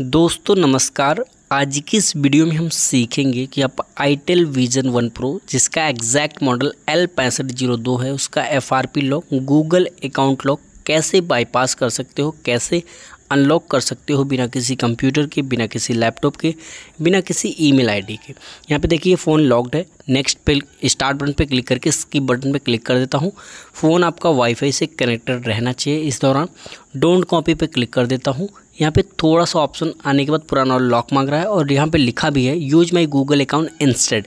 दोस्तों नमस्कार आज की इस वीडियो में हम सीखेंगे कि आप आईटेल विजन वन प्रो जिसका एग्जैक्ट मॉडल एल पैंसठ जीरो दो है उसका FRP lock Google account lock कैसे बाईपास कर सकते हो कैसे अनलॉक कर सकते हो बिना किसी कंप्यूटर के बिना किसी लैपटॉप के बिना किसी ईमेल आईडी के यहाँ पे देखिए फ़ोन लॉक्ड है नेक्स्ट पे स्टार्ट बटन पे क्लिक करके स्किप बटन पे क्लिक कर देता हूँ फ़ोन आपका वाईफाई से कनेक्टेड रहना चाहिए इस दौरान डोंट कॉपी पे क्लिक कर देता हूँ यहाँ पे थोड़ा सा ऑप्शन आने के बाद पुराना लॉक मांग रहा है और यहाँ पे लिखा भी है use my Google account instead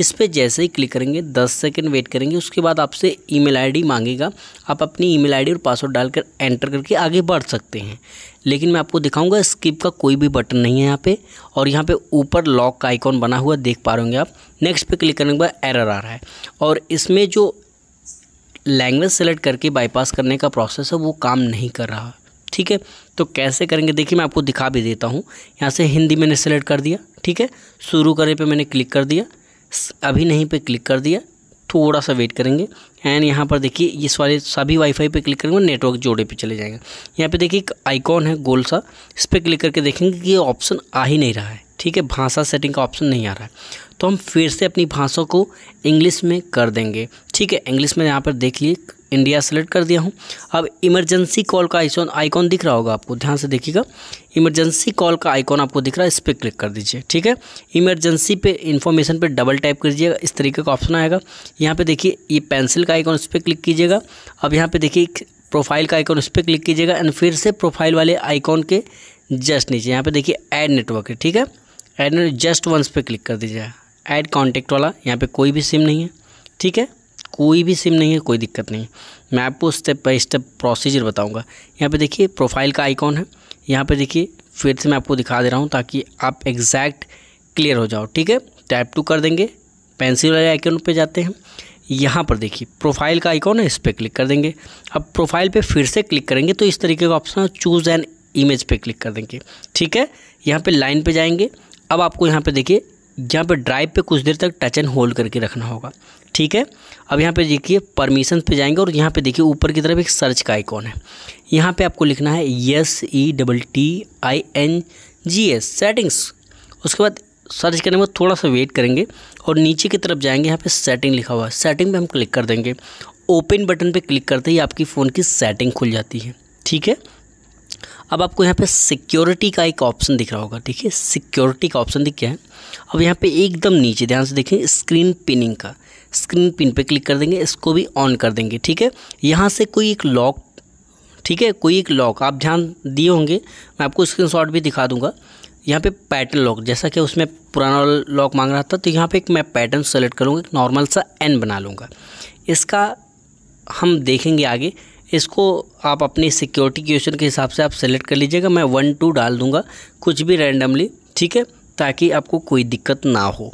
इस पर जैसे ही क्लिक करेंगे दस सेकेंड वेट करेंगे उसके बाद आपसे ई मेल मांगेगा आप अपनी ई मेल और पासवर्ड डालकर एंटर करके आगे बढ़ सकते हैं लेकिन मैं आपको दिखाऊंगा स्किप का कोई भी बटन नहीं है यहाँ पर और यहाँ पर ऊपर लॉक का आइकॉन बना हुआ देख पा रहे होंगे आप नेक्स्ट पर क्लिक क्लिक करने के बाद एरर आ रहा है और इसमें जो लैंग्वेज सेलेक्ट करके बाईपास करने का प्रोसेस है वो काम नहीं कर रहा ठीक है तो कैसे करेंगे देखिए मैं आपको दिखा भी देता हूँ यहाँ से हिंदी मैंने सेलेक्ट कर दिया ठीक है शुरू करने पे मैंने क्लिक कर दिया अभी नहीं पे क्लिक कर दिया थोड़ा सा वेट करेंगे एंड यहाँ पर देखिए इस वाले सभी वाईफाई पे क्लिक करेंगे नेटवर्क जोड़े पे चले जाएंगे यहाँ पे देखिए एक आइकॉन है गोल सा इस पर क्लिक करके देखेंगे कि ये ऑप्शन आ ही नहीं रहा है ठीक है भाषा सेटिंग का ऑप्शन नहीं आ रहा है तो हम फिर से अपनी भाषा को इंग्लिश में कर देंगे ठीक है इंग्लिश में यहाँ पर देख लिए इंडिया सेलेक्ट कर दिया हूँ अब इमरजेंसी कॉल का आइकॉन आइकॉन दिख रहा होगा आपको ध्यान से देखिएगा इमरजेंसी कॉल का आइकॉन आपको दिख रहा है इस पर क्लिक कर दीजिए ठीक है इमरजेंसी पे इन्फॉर्मेशन पे डबल टाइप कीजिएगा इस तरीके का ऑप्शन आएगा यहाँ पे देखिए ये पेंसिल का आइकॉन उस पर क्लिक कीजिएगा अब यहाँ पे देखिए प्रोफाइल का आइकॉन उस पर क्लिक कीजिएगा एंड फिर से प्रोफाइल वाले आइकॉन के जस्ट नीचे यहाँ पे देखिए एड नेटवर्क है ठीक है एड नेटवर्क जस्ट वंस पर क्लिक कर दीजिएगा ऐड कॉन्टेक्ट वाला यहाँ पे कोई भी सिम नहीं है ठीक है कोई भी सिम नहीं है कोई दिक्कत नहीं मैं आपको स्टेप बाई स्टेप प्रोसीजर बताऊँगा यहाँ पर देखिए प्रोफाइल का आइकॉन है यहाँ पर देखिए फिर से मैं आपको दिखा दे रहा हूँ ताकि आप एग्जैक्ट क्लियर हो जाओ ठीक है टैप टू कर देंगे पेंसिल वाले आइकन पे जाते हैं यहाँ पर देखिए प्रोफाइल का आइकॉन है इस पर क्लिक कर देंगे अब प्रोफाइल पे फिर से क्लिक करेंगे तो इस तरीके का ऑप्शन चूज़ एन इमेज पे क्लिक कर देंगे ठीक है यहाँ पे लाइन पे जाएंगे अब आपको यहाँ पे देखिए यहाँ पर ड्राइव पे कुछ देर तक टच एंड होल्ड करके रखना होगा ठीक है अब यहाँ पे देखिए परमिशन पे जाएंगे और यहाँ पे देखिए ऊपर की तरफ एक सर्च का आइकॉन है यहाँ पे आपको लिखना है S E double T I N G S settings उसके बाद सर्च करने में थोड़ा सा वेट करेंगे और नीचे की तरफ जाएंगे यहाँ पर सेटिंग लिखा हुआ है सेटिंग पर हम क्लिक कर देंगे ओपन बटन पर क्लिक करते ही आपकी फ़ोन की सेटिंग खुल जाती है ठीक है अब आपको यहाँ पे सिक्योरिटी का एक ऑप्शन दिख रहा होगा देखिए सिक्योरिटी का ऑप्शन दिख गया है अब यहाँ पे एकदम नीचे ध्यान से देखें स्क्रीन पिनिंग का स्क्रीन पिन पे क्लिक कर देंगे इसको भी ऑन कर देंगे ठीक है यहाँ से कोई एक लॉक ठीक है कोई एक लॉक आप ध्यान दिए होंगे मैं आपको स्क्रीन भी दिखा दूंगा यहाँ पे पैटर्न लॉक जैसा कि उसमें पुराना लॉक मांग रहा था तो यहाँ पे एक मैं पैटर्न सेलेक्ट करूँगा एक नॉर्मल सा एन बना लूँगा इसका हम देखेंगे आगे इसको आप अपनी सिक्योरिटी क्वेश्चन के हिसाब से आप सेलेक्ट कर लीजिएगा मैं वन टू डाल दूंगा कुछ भी रैंडमली ठीक है ताकि आपको कोई दिक्कत ना हो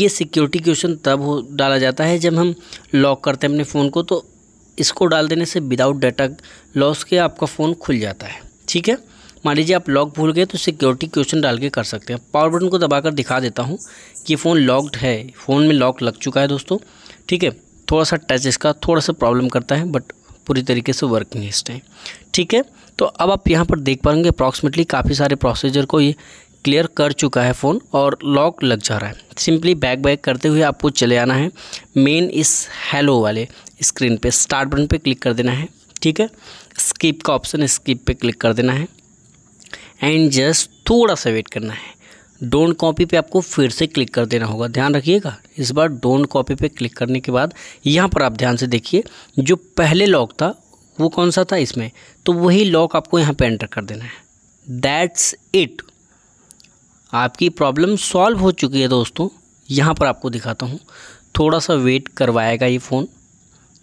ये सिक्योरिटी क्वेश्चन तब हो डाला जाता है जब हम लॉक करते हैं अपने फ़ोन को तो इसको डाल देने से विदाउट डाटा लॉस के आपका फ़ोन खुल जाता है ठीक है मान लीजिए आप लॉक भूल गए तो सिक्योरिटी क्वेश्चन डाल के कर सकते हैं पावर बटन को दबाकर दिखा देता हूँ कि फ़ोन लॉक्ड है फ़ोन में लॉक लग चुका है दोस्तों ठीक है थोड़ा सा टच इसका थोड़ा सा प्रॉब्लम करता है बट पूरी तरीके से वर्किंग है ठीक है तो अब आप यहाँ पर देख पाएंगे अप्रॉक्सीमेटली काफ़ी सारे प्रोसीजर को ये क्लियर कर चुका है फ़ोन और लॉक लग जा रहा है सिंपली बैक बैक करते हुए आपको चले आना है मेन इस हेलो वाले स्क्रीन पे स्टार्ट बटन पे क्लिक कर देना है ठीक है स्किप का ऑप्शन स्किप पे क्लिक कर देना है एंड जस्ट थोड़ा सा वेट करना है डोंट कॉपी पे आपको फिर से क्लिक कर देना होगा ध्यान रखिएगा इस बार डोंट कॉपी पे क्लिक करने के बाद यहाँ पर आप ध्यान से देखिए जो पहले लॉक था वो कौन सा था इसमें तो वही लॉक आपको यहाँ पर एंटर कर देना है दैट्स इट आपकी प्रॉब्लम सॉल्व हो चुकी है दोस्तों यहाँ पर आपको दिखाता हूँ थोड़ा सा वेट करवाएगा ये फ़ोन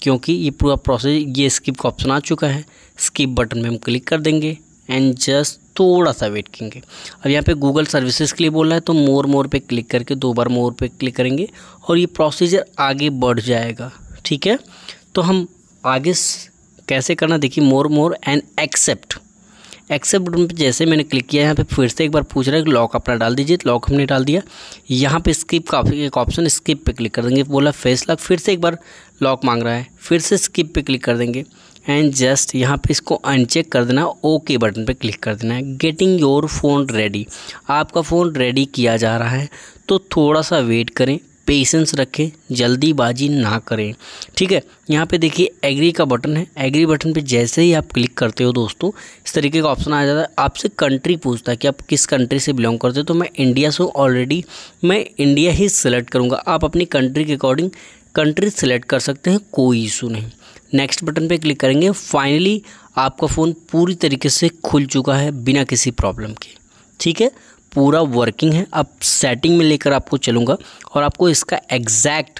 क्योंकि ये पूरा प्रोसेस ये स्किप का ऑप्शन आ चुका है स्किप बटन में हम क्लिक कर देंगे एंड जस्ट थोड़ा सा वेट करेंगे अब यहाँ पे गूगल सर्विसेज के लिए बोल रहा है तो मोर मोर पे क्लिक करके दो बार मोर पे क्लिक करेंगे और ये प्रोसीजर आगे बढ़ जाएगा ठीक है तो हम आगे कैसे करना देखिए more more and accept accept button पर जैसे मैंने क्लिक किया यहाँ पे फिर से एक बार पूछ रहा है कि लॉक अपना डाल दीजिए लॉक हमने डाल दिया यहाँ पे स्किप का एक ऑप्शन स्किप पे क्लिक कर देंगे बोला फेस लॉक फिर से एक बार लॉक मांग रहा है फिर से स्किप पे क्लिक कर देंगे एंड जस्ट यहाँ पे इसको अनचेक कर देना ओके बटन पे क्लिक कर देना है गेटिंग योर फ़ोन रेडी आपका फ़ोन रेडी किया जा रहा है तो थोड़ा सा वेट करें पेशेंस रखें जल्दीबाजी ना करें ठीक है यहाँ पे देखिए एग्री का बटन है एग्री बटन पे जैसे ही आप क्लिक करते हो दोस्तों इस तरीके का ऑप्शन आ जाता है आपसे कंट्री पूछता है कि आप किस कंट्री से बिलोंग करते हो तो मैं इंडिया से ऑलरेडी मैं इंडिया ही सेलेक्ट करूँगा आप अपनी कंट्री के अकॉर्डिंग कंट्री सेलेक्ट कर सकते हैं कोई इशू नहीं नेक्स्ट बटन पे क्लिक करेंगे फाइनली आपका फ़ोन पूरी तरीके से खुल चुका है बिना किसी प्रॉब्लम के ठीक है पूरा वर्किंग है अब सेटिंग में लेकर आपको चलूँगा और आपको इसका एग्जैक्ट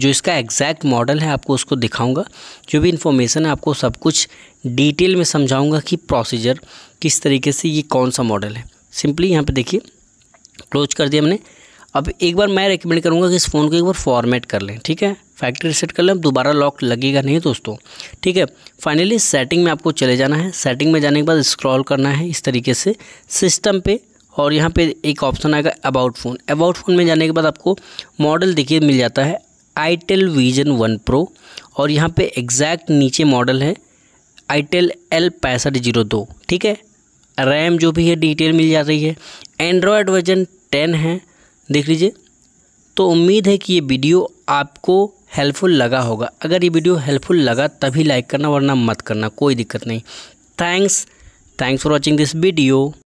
जो इसका एग्जैक्ट मॉडल है आपको उसको दिखाऊंगा जो भी इन्फॉर्मेशन है आपको सब कुछ डिटेल में समझाऊंगा कि प्रोसीजर किस तरीके से ये कौन सा मॉडल है सिंपली यहाँ पे देखिए क्लोज कर दिया हमने अब एक बार मैं रिकमेंड करूँगा कि इस फ़ोन को एक बार फॉर्मेट कर लें ठीक है फैक्ट्री रिसेट कर लें दोबारा लॉक लगेगा नहीं दोस्तों ठीक है फाइनली सेटिंग में आपको चले जाना है सेटिंग में जाने के बाद स्क्रॉल करना है इस तरीके से सिस्टम पे और यहाँ पे एक ऑप्शन आएगा अबाउट फ़ोन अबाउट फ़ोन में जाने के बाद आपको मॉडल देखिए मिल जाता है आईटेल विजन वन प्रो और यहाँ पर एग्जैक्ट नीचे मॉडल है आईटेल एल पैंसठ जीरो दो ठीक है रैम जो भी है डिटेल मिल जा रही है एंड्रॉयड वर्जन टेन है देख लीजिए तो उम्मीद है कि ये वीडियो आपको हेल्पफुल लगा होगा अगर ये वीडियो हेल्पफुल लगा तभी लाइक करना वरना मत करना कोई दिक्कत नहीं thanks thanks for watching this video